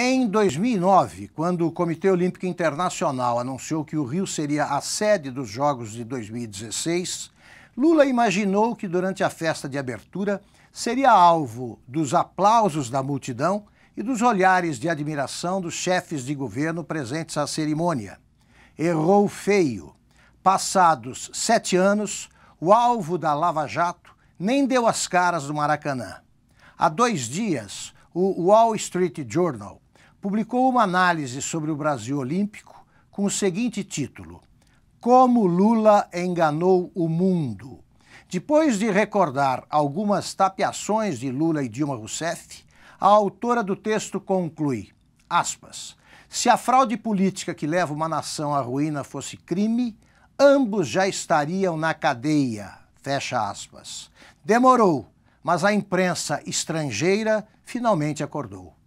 Em 2009, quando o Comitê Olímpico Internacional anunciou que o Rio seria a sede dos Jogos de 2016, Lula imaginou que durante a festa de abertura seria alvo dos aplausos da multidão e dos olhares de admiração dos chefes de governo presentes à cerimônia. Errou feio. Passados sete anos, o alvo da Lava Jato nem deu as caras do Maracanã. Há dois dias, o Wall Street Journal publicou uma análise sobre o Brasil Olímpico com o seguinte título: Como Lula enganou o mundo. Depois de recordar algumas tapeações de Lula e Dilma Rousseff, a autora do texto conclui: aspas, se a fraude política que leva uma nação à ruína fosse crime, ambos já estariam na cadeia. Fecha aspas. Demorou, mas a imprensa estrangeira finalmente acordou.